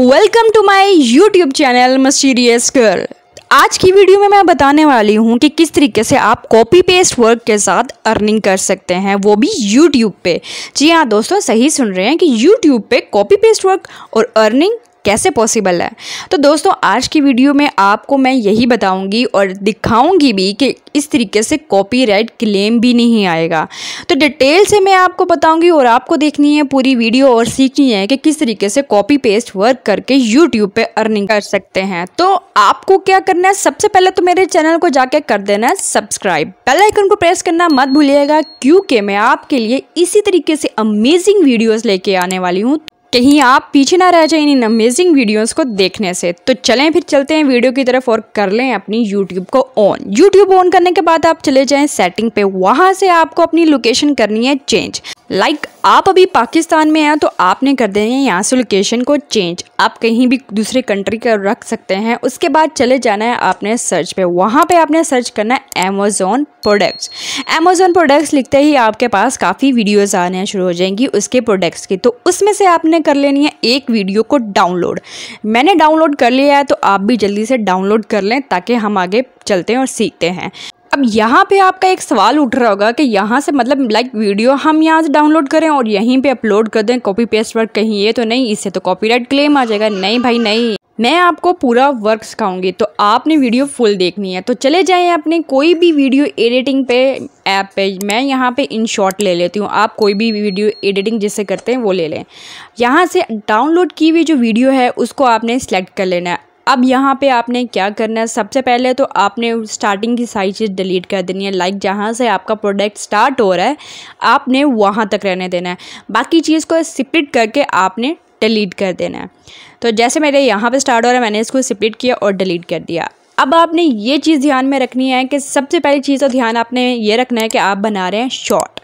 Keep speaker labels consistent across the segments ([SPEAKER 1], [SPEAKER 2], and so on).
[SPEAKER 1] welcome to my YouTube channel mysterious girl आज की video में मैं बताने वाली हूँ कि किस तरीके से आप कॉपी पेस्ट वर्क के साथ अर्निंग कर सकते हैं वो भी यूट्यूब पे जी हाँ दोस्तों सही सुन रहे हैं कि यूट्यूब पे कॉपी पेस्ट वर्क और अर्निंग कैसे पॉसिबल है तो दोस्तों आज की वीडियो में आपको मैं यही बताऊंगी और दिखाऊंगी भी कि इस तरीके से कॉपीराइट क्लेम भी नहीं आएगा तो डिटेल से मैं आपको बताऊंगी और आपको देखनी है पूरी वीडियो और सीखनी है कि किस तरीके से कॉपी पेस्ट वर्क करके यूट्यूब पर अर्निंग कर सकते हैं तो आपको क्या करना है सबसे पहले तो मेरे चैनल को जाके कर देना है सब्सक्राइब बेल आइकन को प्रेस करना मत भूलिएगा क्योंकि मैं आपके लिए इसी तरीके से अमेजिंग वीडियोस लेके आने वाली हूँ कहीं आप पीछे ना रह जाए इन अमेजिंग वीडियोस को देखने से तो चलें फिर चलते हैं वीडियो की तरफ और कर लें अपनी यूट्यूब को ऑन यूट्यूब ऑन करने के बाद आप चले जाएं सेटिंग पे वहां से आपको अपनी लोकेशन करनी है चेंज लाइक like, आप अभी पाकिस्तान में हैं तो आपने कर देना है यहाँ से लोकेशन को चेंज आप कहीं भी दूसरे कंट्री का रख सकते हैं उसके बाद चले जाना है आपने सर्च पे वहाँ पे आपने सर्च करना है अमेज़ोन प्रोडक्ट्स अमेज़ोन प्रोडक्ट्स लिखते ही आपके पास काफ़ी वीडियोस आने शुरू हो जाएंगी उसके प्रोडक्ट्स की तो उसमें से आपने कर लेनी है एक वीडियो को डाउनलोड मैंने डाउनलोड कर लिया है तो आप भी जल्दी से डाउनलोड कर लें ताकि हम आगे चलते हैं और सीखते हैं अब यहाँ पे आपका एक सवाल उठ रहा होगा कि यहाँ से मतलब लाइक वीडियो हम यहाँ से डाउनलोड करें और यहीं पे अपलोड कर दें कॉपी पेस्ट वर्क कहीं ये तो नहीं इससे तो कॉपीराइट क्लेम आ जाएगा नहीं भाई नहीं मैं आपको पूरा वर्क सिखाऊंगी तो आपने वीडियो फुल देखनी है तो चले जाएं अपने कोई भी वीडियो एडिटिंग पे ऐप पे मैं यहाँ पे इन शॉर्ट ले लेती हूँ आप कोई भी वीडियो एडिटिंग जिससे करते हैं वो ले लें यहाँ से डाउनलोड की हुई जो वीडियो है उसको आपने सेलेक्ट कर लेना है अब यहाँ पे आपने क्या करना है सबसे पहले तो आपने स्टार्टिंग की सारी चीज़ डिलीट कर देनी है लाइक जहाँ से आपका प्रोडक्ट स्टार्ट हो रहा है आपने वहाँ तक रहने देना है बाकी चीज़ को स्प्लिट करके आपने डिलीट कर देना है तो जैसे मेरे यहाँ पे स्टार्ट हो रहा है मैंने इसको स्प्लिट किया और डिलीट कर दिया अब आपने ये चीज़ ध्यान में रखनी है कि सबसे पहली चीज़ तो ध्यान आपने ये रखना है कि आप बना रहे हैं शॉर्ट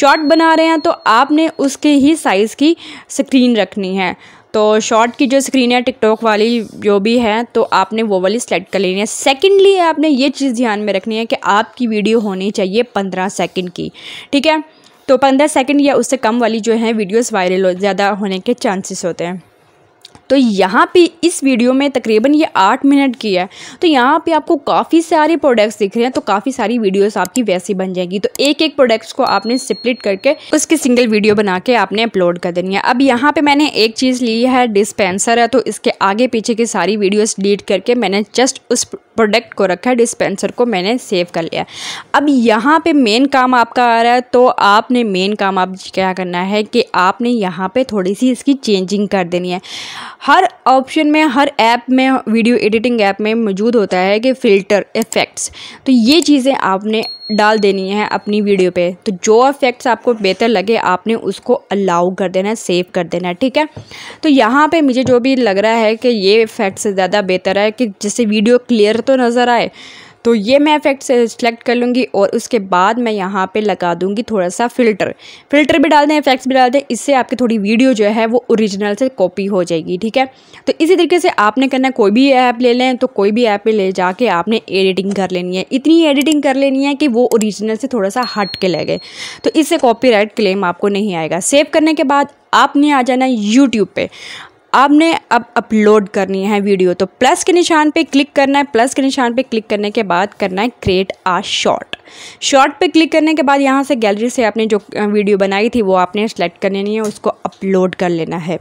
[SPEAKER 1] शॉर्ट बना रहे हैं तो आपने उसके ही साइज़ की स्क्रीन रखनी है तो शॉर्ट की जो स्क्रीन है टिकटॉक वाली जो भी है तो आपने वो वाली सेलेक्ट कर लेनी है सेकेंडली आपने ये चीज़ ध्यान में रखनी है कि आपकी वीडियो होनी चाहिए पंद्रह सेकेंड की ठीक है तो पंद्रह सेकेंड या उससे कम वाली जो है वीडियोस वायरल हो ज़्यादा होने के चांसेस होते हैं तो यहाँ पे इस वीडियो में तकरीबन ये आठ मिनट की है तो यहाँ पे आपको काफ़ी सारे प्रोडक्ट्स दिख रहे हैं तो काफ़ी सारी वीडियोस आपकी वैसी बन जाएगी तो एक एक प्रोडक्ट्स को आपने स्प्लिट करके उसकी सिंगल वीडियो बना के आपने अपलोड कर देनी है अब यहाँ पे मैंने एक चीज़ ली है डिस्पेंसर है तो इसके आगे पीछे की सारी वीडियोज़ डिलीट करके मैंने जस्ट उस प्रोडक्ट को रखा है डिस्पेंसर को मैंने सेव कर लिया अब यहाँ पे मेन काम आपका आ रहा है तो आपने मेन काम आप क्या करना है कि आपने यहाँ पे थोड़ी सी इसकी चेंजिंग कर देनी है हर ऑप्शन में हर ऐप में वीडियो एडिटिंग ऐप में मौजूद होता है कि फ़िल्टर इफ़ेक्ट्स तो ये चीज़ें आपने डाल देनी है अपनी वीडियो पे तो जो इफ़ेक्ट्स आपको बेहतर लगे आपने उसको अलाउ कर देना है सेव कर देना है ठीक है तो यहाँ पे मुझे जो भी लग रहा है कि ये इफेक्ट्स ज़्यादा बेहतर है कि जैसे वीडियो क्लियर तो नज़र आए तो ये मैं इफेक्ट सेलेक्ट कर लूँगी और उसके बाद मैं यहाँ पे लगा दूँगी थोड़ा सा फ़िल्टर फ़िल्टर भी डाल दें इफेक्ट्स भी डाल दें इससे आपकी थोड़ी वीडियो जो है वो ओरिजिनल से कॉपी हो जाएगी ठीक है तो इसी तरीके से आपने करना कोई भी ऐप ले लें तो कोई भी ऐप ले जाके आपने एडिटिंग कर लेनी है इतनी एडिटिंग कर लेनी है कि वो ओरिजिनल से थोड़ा सा हट के लगे तो इससे कॉपी क्लेम आपको नहीं आएगा सेव करने के बाद आपने आ जाना यूट्यूब पे आपने अब अपलोड करनी है वीडियो तो प्लस के निशान पे क्लिक करना है प्लस के निशान पे क्लिक करने के बाद करना है क्रिएट आ शॉर्ट शॉर्ट पे क्लिक करने के बाद यहाँ से गैलरी से आपने जो वीडियो बनाई थी वो आपने सेलेक्ट लेनी है उसको अपलोड कर लेना है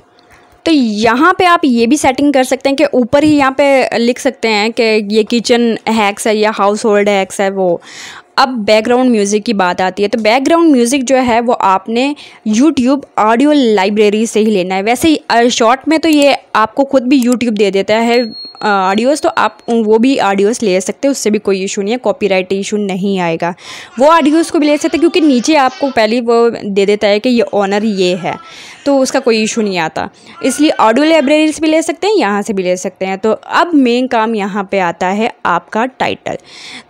[SPEAKER 1] तो यहाँ पे आप ये भी सेटिंग कर सकते हैं कि ऊपर ही यहाँ पे लिख सकते हैं कि ये किचन हैक्स है या हाउस होल्ड हैक्स है वो अब बैकग्राउंड म्यूज़िक की बात आती है तो बैकग्राउंड म्यूज़िक जो है वो आपने यूट्यूब ऑडियो लाइब्रेरी से ही लेना है वैसे ही शॉर्ट में तो ये आपको खुद भी यूट्यूब दे देता है ऑडियोज़ तो आप वो भी ऑडियोज़ ले सकते हैं उससे भी कोई इशू नहीं है कॉपीराइट इशू नहीं आएगा वो ऑडियोज़ को भी ले सकते क्योंकि नीचे आपको पहले वो दे देता है कि ये ऑनर ये है तो उसका कोई इशू नहीं आता इसलिए ऑडियो लाइब्रेरी से भी ले सकते हैं यहाँ से भी ले सकते हैं तो अब मेन काम यहाँ पर आता है आपका टाइटल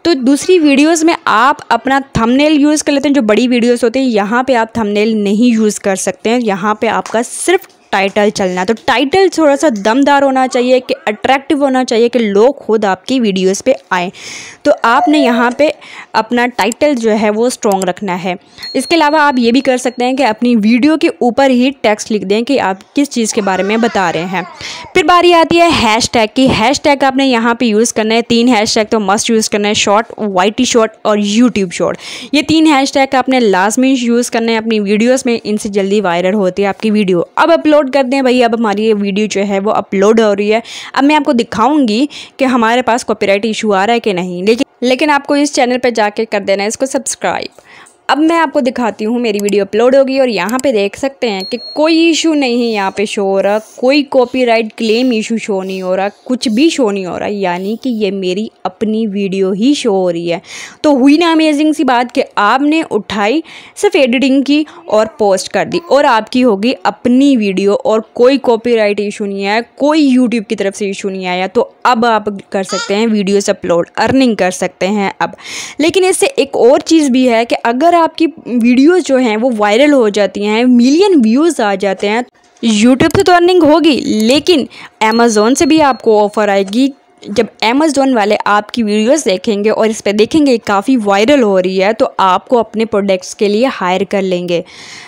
[SPEAKER 1] तो दूसरी वीडियोज़ में आप अपना थंबनेल यूज़ कर लेते हैं जो बड़ी वीडियोस होती हैं यहाँ पे आप थंबनेल नहीं यूज़ कर सकते हैं यहाँ पे आपका सिर्फ टाइटल चलना तो टाइटल थोड़ा सा दमदार होना चाहिए कि अट्रैक्टिव होना चाहिए कि लोग खुद आपकी वीडियोस पे आए तो आपने यहाँ पे अपना टाइटल जो है वो स्ट्रॉन्ग रखना है इसके अलावा आप ये भी कर सकते हैं कि अपनी वीडियो के ऊपर ही टेक्स्ट लिख दें कि आप किस चीज़ के बारे में बता रहे हैं फिर बारी आती है हैश टैग की हैश टैग आपने यहाँ पर यूज़ करना है तीन हैश टैग तो मस्ट यूज़ करना है शॉर्ट वाइटी शॉर्ट और यूट्यूब शॉर्ट ये तीन हैश टैग आपने लाजमी यूज़ करना है अपनी वीडियोज़ में इनसे जल्दी वायरल होती है आपकी वीडियो अब अपलोड अपलोड कर दें भाई अब हमारी ये वीडियो जो है वो अपलोड हो रही है अब मैं आपको दिखाऊंगी कि हमारे पास कॉपीराइट इशू आ रहा है कि नहीं लेकिन लेकिन आपको इस चैनल पर जाके कर देना है इसको सब्सक्राइब अब मैं आपको दिखाती हूँ मेरी वीडियो अपलोड होगी और यहाँ पे देख सकते हैं कि कोई इशू नहीं है यहाँ पे शो हो रहा कोई कॉपीराइट क्लेम इशू शो नहीं हो रहा कुछ भी शो नहीं हो रहा यानी कि ये मेरी अपनी वीडियो ही शो हो रही है तो हुई ना अमेजिंग सी बात कि आपने उठाई सिर्फ एडिटिंग की और पोस्ट कर दी और आपकी होगी अपनी वीडियो और कोई कॉपी इशू नहीं आया कोई यूट्यूब की तरफ से इशू नहीं आया तो अब आप कर सकते हैं वीडियोस अपलोड अर्निंग कर सकते हैं अब लेकिन इससे एक और चीज़ भी है कि अगर आपकी वीडियोस जो हैं वो वायरल हो जाती हैं मिलियन व्यूज़ आ जाते हैं यूट्यूब से तो अर्निंग होगी लेकिन अमेज़ोन से भी आपको ऑफ़र आएगी जब अमेज़ोन वाले आपकी वीडियोस देखेंगे और इस पर देखेंगे काफ़ी वायरल हो रही है तो आपको अपने प्रोडक्ट्स के लिए हायर कर लेंगे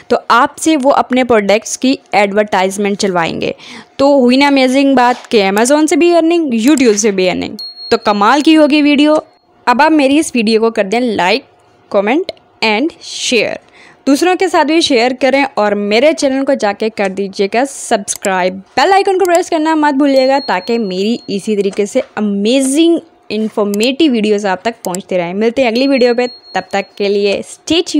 [SPEAKER 1] तो आपसे वो अपने प्रोडक्ट्स की एडवर्टाइजमेंट चलवाएंगे तो हुई ना अमेजिंग बात कि अमेज़ोन से भी अर्निंग यूट्यूब से भी अर्निंग तो कमाल की होगी वीडियो अब आप मेरी इस वीडियो को कर दें लाइक कॉमेंट एंड शेयर दूसरों के साथ भी शेयर करें और मेरे चैनल को जाके कर दीजिएगा सब्सक्राइब बेल आइकन को प्रेस करना मत भूलिएगा ताकि मेरी इसी तरीके से अमेजिंग इन्फॉर्मेटिव वीडियोस आप तक पहुंचते रहें मिलते हैं अगली वीडियो पे तब तक के लिए स्टेच